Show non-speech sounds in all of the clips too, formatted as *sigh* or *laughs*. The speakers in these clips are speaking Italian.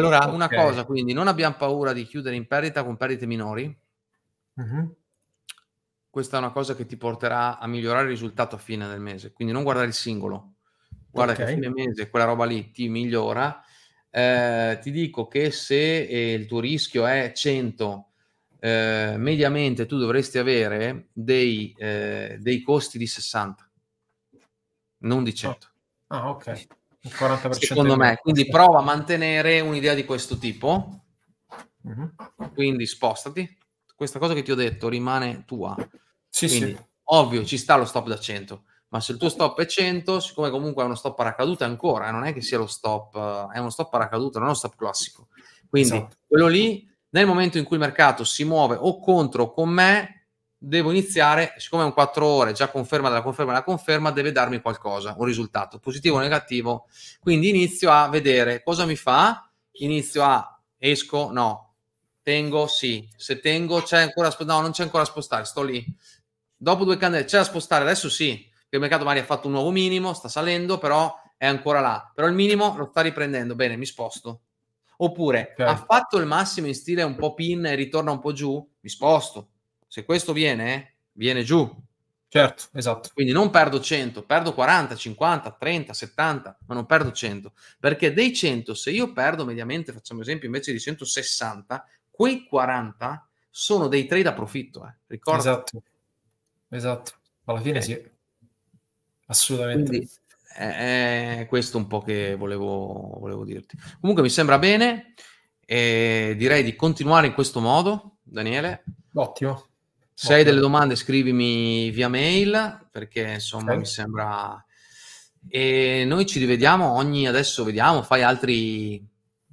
Allora, okay. una cosa, quindi non abbiamo paura di chiudere in perdita con perdite minori. Uh-huh. Questa è una cosa che ti porterà a migliorare il risultato a fine del mese. Quindi non guardare il singolo, guarda okay. che a fine mese quella roba lì ti migliora. Eh, ti dico che se eh, il tuo rischio è 100, eh, mediamente tu dovresti avere dei, eh, dei costi di 60, non di 100. Oh. Ah, ah, ok il 40% secondo me. Quindi prova a mantenere un'idea di questo tipo. Mm-hmm. Quindi spostati. Questa cosa che ti ho detto rimane tua. Sì, Quindi, sì. Ovvio, ci sta lo stop da 100, ma se il tuo stop è 100, siccome comunque è uno stop paracadute ancora, eh, non è che sia lo stop, eh, è uno stop paracadute, non è uno stop classico. Quindi esatto. quello lì, nel momento in cui il mercato si muove o contro o con me, devo iniziare, siccome è un 4 ore, già conferma della conferma della conferma, deve darmi qualcosa, un risultato, positivo o negativo. Quindi inizio a vedere cosa mi fa, inizio a esco, no, tengo, sì, se tengo c'è ancora, no, non c'è ancora a spostare, sto lì. Dopo due candele c'è da spostare, adesso sì, che il mercato magari ha fatto un nuovo minimo, sta salendo, però è ancora là, però il minimo lo sta riprendendo, bene, mi sposto. Oppure okay. ha fatto il massimo in stile un po' pin e ritorna un po' giù, mi sposto se questo viene, viene giù. Certo, esatto. Quindi non perdo 100, perdo 40, 50, 30, 70, ma non perdo 100. Perché dei 100, se io perdo mediamente, facciamo esempio, invece di 160, quei 40 sono dei trade a profitto, eh. Ricordo. Esatto, esatto. Alla fine eh. sì, assolutamente. Quindi, è eh, eh, questo un po' che volevo, volevo dirti. Comunque mi sembra bene e eh, direi di continuare in questo modo, Daniele. Ottimo. Se hai delle domande scrivimi via mail perché insomma okay. mi sembra... E noi ci rivediamo ogni... adesso vediamo, fai altri...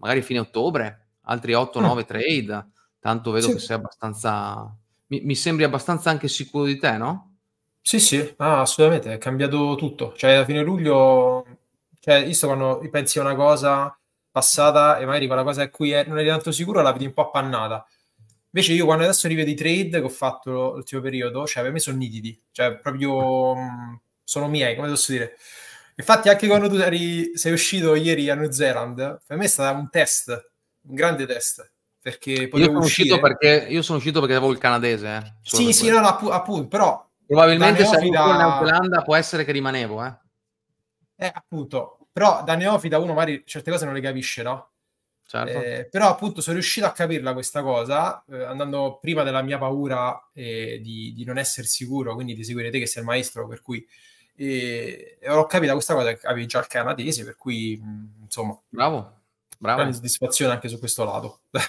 magari fine ottobre, altri 8-9 mm. Ah. trade, tanto vedo sì. che sei abbastanza... Mi, mi sembri abbastanza anche sicuro di te, no? Sì, sì, ah, assolutamente, è cambiato tutto. Cioè, a fine luglio, cioè, visto quando pensi a una cosa passata e magari quella cosa a cui eh, non eri tanto sicuro la vedi un po' appannata. Invece io quando adesso rivedo i trade che ho fatto l'ultimo periodo, cioè per me sono nitidi, cioè proprio mm, sono miei, come posso dire. Infatti anche quando tu eri, sei uscito ieri a New Zealand, per me è stato un test, un grande test. Perché io sono, uscito perché, io sono uscito perché avevo il canadese. Eh, sì, sì, no, no, appunto, appunto però... Probabilmente se avevo in Neozelanda può essere che rimanevo, eh. Eh, appunto. Però da neofita uno magari certe cose non le capisce, no? Certo. Eh, però appunto sono riuscito a capirla questa cosa, eh, andando prima della mia paura eh, di, di, non essere sicuro, quindi di seguire te che sei il maestro, per cui eh, ho capito questa cosa che avevi già il canadese, per cui mh, mm, insomma... Bravo, bravo. soddisfazione anche su questo lato. *laughs*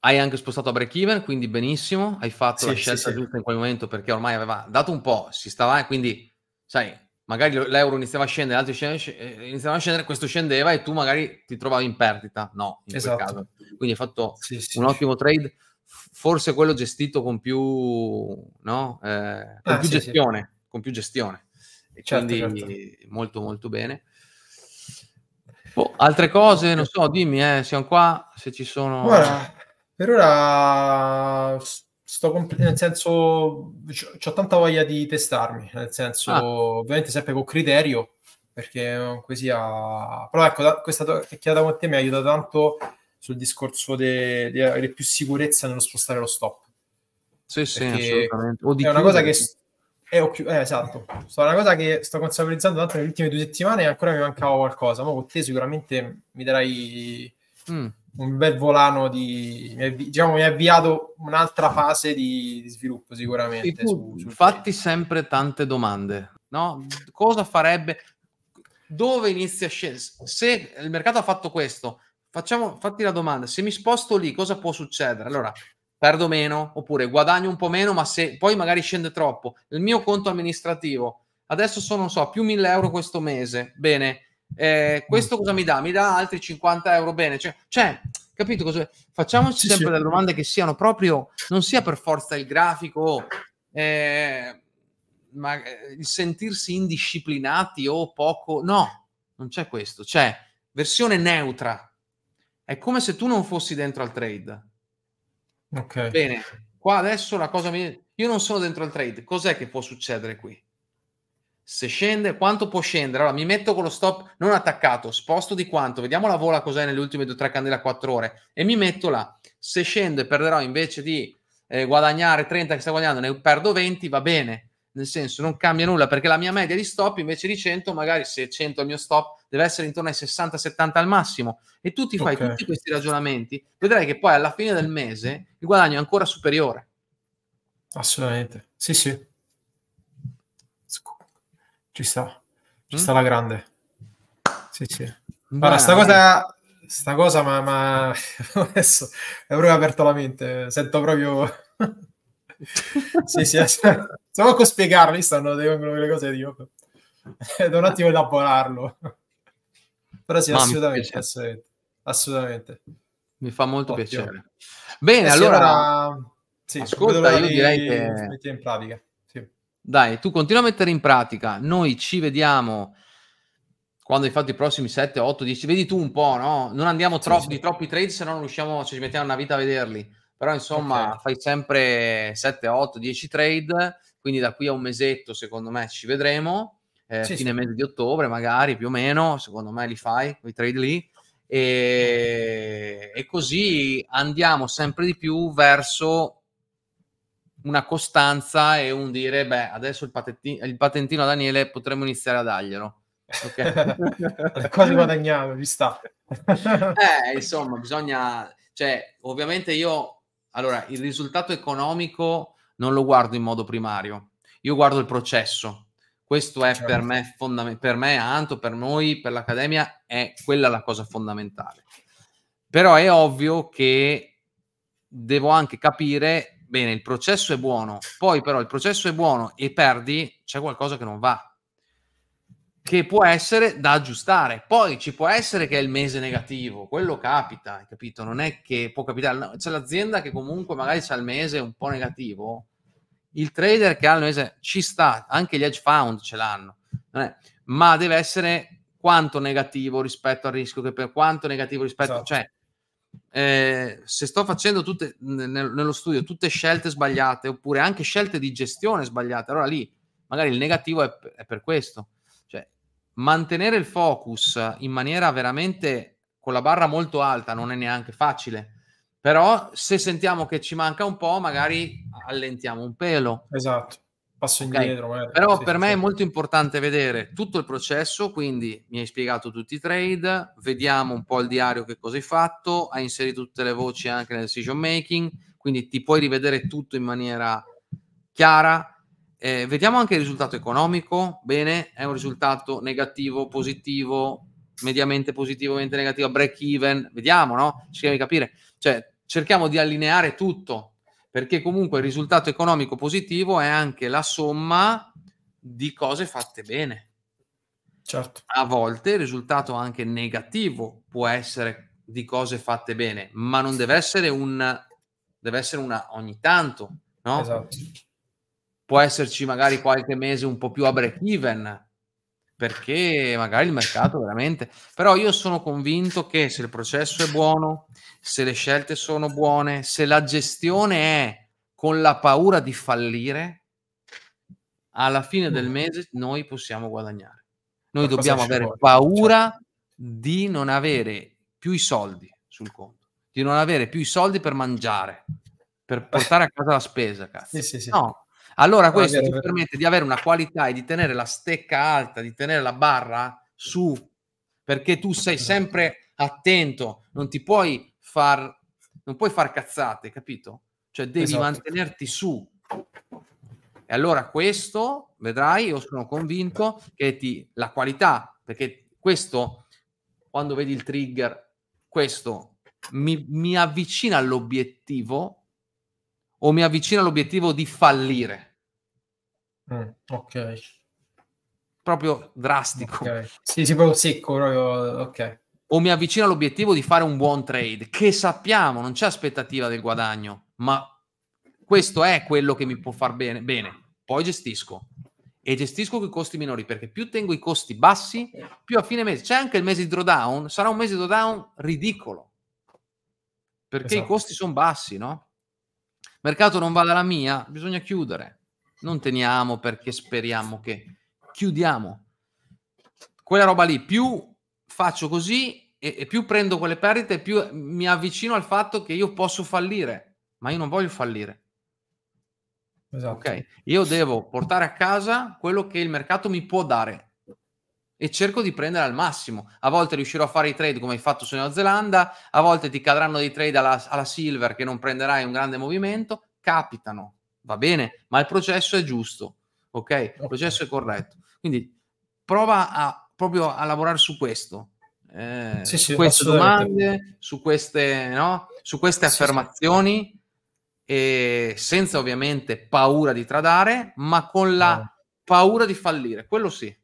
Hai anche spostato a break even, quindi benissimo, hai fatto sì, la scelta sì, sì. giusta in quel momento perché ormai aveva dato un po', si stava, eh, quindi sai, magari l'euro iniziava a scendere, altri eh, iniziava a scendere, questo scendeva e tu magari ti trovavi in perdita. No, in esatto. Quindi hai fatto sì, sì, un ottimo trade, forse quello gestito con più, no? eh, con ah, più sì, gestione, con più gestione. E certo, quindi certo. molto molto bene. Oh, altre cose, non so, dimmi, eh, siamo qua, se ci sono... Guarda, per ora sto compl- nel senso, ho tanta voglia di testarmi, nel senso, ah. ovviamente sempre con criterio, perché così ha... Però ecco, da, questa chiacchierata con te mi aiuta tanto sul discorso di de- avere più sicurezza nello spostare lo stop. Sì, sì, assolutamente. O di è una cosa che... St- è più, eh, esatto, è una cosa che sto consapevolizzando tanto nelle ultime due settimane e ancora mi mancava qualcosa, ma con te sicuramente mi darai... Mm un bel volano di diciamo mi ha avviato un'altra fase di, di sviluppo sicuramente tu, su, fatti te. sempre tante domande no? cosa farebbe dove inizia a scendere se il mercato ha fatto questo facciamo fatti la domanda se mi sposto lì cosa può succedere allora perdo meno oppure guadagno un po' meno ma se poi magari scende troppo il mio conto amministrativo adesso sono non so più 1000 euro questo mese bene eh, questo cosa mi dà? Mi dà altri 50 euro bene. Cioè, cioè capito cosa... Facciamoci sì, sempre sì. delle domande che siano proprio, non sia per forza il grafico, eh, ma eh, il sentirsi indisciplinati o poco. No, non c'è questo. Cioè, versione neutra. È come se tu non fossi dentro al trade. Ok. Bene, qua adesso la cosa mi... Io non sono dentro al trade. Cos'è che può succedere qui? Se scende, quanto può scendere? Allora mi metto con lo stop non attaccato, sposto di quanto, vediamo la vola cos'è nelle ultime 2-3 candele a 4 ore e mi metto là. Se scende, perderò invece di eh, guadagnare 30 che sta guadagnando, ne perdo 20, va bene nel senso non cambia nulla perché la mia media di stop invece di 100 magari se 100 è il mio stop deve essere intorno ai 60-70 al massimo e tu ti fai okay. tutti questi ragionamenti vedrai che poi alla fine del mese il guadagno è ancora superiore assolutamente sì sì ci sta, ci mm. sta la grande. Sì, sì. Allora, sta cosa, sta cosa ma, ma *laughs* adesso è proprio aperto la mente, sento proprio... *laughs* sì, sì, *laughs* stavo a spiegarli, stanno le cose di io. Devo un attimo elaborarlo. Però sì, assolutamente, assolutamente, assolutamente, Mi fa molto Ottimo. piacere. Bene, e eh allora... Era... Sì, Ascolta, io direi che... Metti in pratica. Dai, tu continua a mettere in pratica. Noi ci vediamo quando hai fatto i prossimi 7, 8, 10. Vedi tu un po', no? Non andiamo troppo, sì, sì. di troppi trade, se no non riusciamo, cioè ci mettiamo una vita a vederli. Però insomma, okay. fai sempre 7, 8, 10 trade. Quindi da qui a un mesetto, secondo me, ci vedremo. Eh, sì, fine mese di ottobre, magari più o meno. Secondo me li fai quei trade lì. E, e così andiamo sempre di più verso una costanza e un dire, beh, adesso il, patentino, il patentino a Daniele potremmo iniziare a darglielo. Okay. *laughs* Quasi guadagnato, vi sta. *laughs* eh, insomma, bisogna... Cioè, ovviamente io... Allora, il risultato economico non lo guardo in modo primario, io guardo il processo. Questo è certo. per me fondamentale, per me, Anto, per noi, per l'Accademia, è quella la cosa fondamentale. Però è ovvio che devo anche capire bene, il processo è buono, poi però il processo è buono e perdi, c'è qualcosa che non va, che può essere da aggiustare. Poi ci può essere che è il mese negativo, quello capita, capito? Non è che può capitare, no, c'è l'azienda che comunque magari ha il mese un po' negativo, il trader che ha il mese ci sta, anche gli hedge fund ce l'hanno, è, ma deve essere quanto negativo rispetto al rischio che per quanto negativo rispetto, esatto. cioè eh, se sto facendo tutte, nel, nello studio tutte scelte sbagliate oppure anche scelte di gestione sbagliate, allora lì magari il negativo è, è per questo. Cioè, mantenere il focus in maniera veramente con la barra molto alta non è neanche facile. Però se sentiamo che ci manca un po', magari allentiamo un pelo. Esatto passo okay. indietro. Magari. Però sì, per sì, me sì. è molto importante vedere tutto il processo, quindi mi hai spiegato tutti i trade, vediamo un po' il diario che cosa hai fatto, hai inserito tutte le voci anche nel decision making, quindi ti puoi rivedere tutto in maniera chiara. Eh, vediamo anche il risultato economico, bene, è un risultato negativo, positivo, mediamente positivo, mediamente negativo, break even, vediamo, no? Cerchiamo di capire, cioè cerchiamo di allineare tutto perché comunque il risultato economico positivo è anche la somma di cose fatte bene. Certo. A volte il risultato anche negativo può essere di cose fatte bene, ma non deve essere un deve essere una ogni tanto, no? Esatto. Può esserci magari qualche mese un po' più a break even, perché magari il mercato veramente... Però io sono convinto che se il processo è buono, se le scelte sono buone, se la gestione è con la paura di fallire, alla fine del mm. mese noi possiamo guadagnare. Noi dobbiamo avere vuole, paura certo. di non avere più i soldi sul conto, di non avere più i soldi per mangiare, per eh. portare a casa la spesa. Cazzo. Sì, sì, sì. No, allora questo ti permette di avere una qualità e di tenere la stecca alta, di tenere la barra su, perché tu sei esatto. sempre attento, non ti puoi far, non puoi far cazzate, capito? Cioè devi esatto. mantenerti su. E allora questo, vedrai, io sono convinto che ti, la qualità, perché questo, quando vedi il trigger, questo mi, mi avvicina all'obiettivo o mi avvicino all'obiettivo di fallire. Mm, ok. Proprio drastico. Okay. Sì, sì, proprio secco, ok. O mi avvicino all'obiettivo di fare un buon trade, che sappiamo, non c'è aspettativa del guadagno, ma questo è quello che mi può far bene. Bene, poi gestisco. E gestisco con i costi minori, perché più tengo i costi bassi, più a fine mese. C'è anche il mese di drawdown, sarà un mese di drawdown ridicolo, perché esatto. i costi sono bassi, no? mercato non vale la mia, bisogna chiudere. Non teniamo perché speriamo che chiudiamo. Quella roba lì, più faccio così e, e più prendo quelle perdite, più mi avvicino al fatto che io posso fallire, ma io non voglio fallire. Esatto. Okay. Io devo portare a casa quello che il mercato mi può dare e cerco di prendere al massimo. A volte riuscirò a fare i trade come hai fatto su Nuova Zelanda, a volte ti cadranno dei trade alla, alla Silver che non prenderai un grande movimento, capitano, va bene, ma il processo è giusto, ok? Il processo è corretto. Quindi prova a, proprio a lavorare su questo, eh, sì, sì, su queste domande, su queste, no? su queste sì, affermazioni, E senza ovviamente paura di tradare, ma con la paura di fallire, quello sì.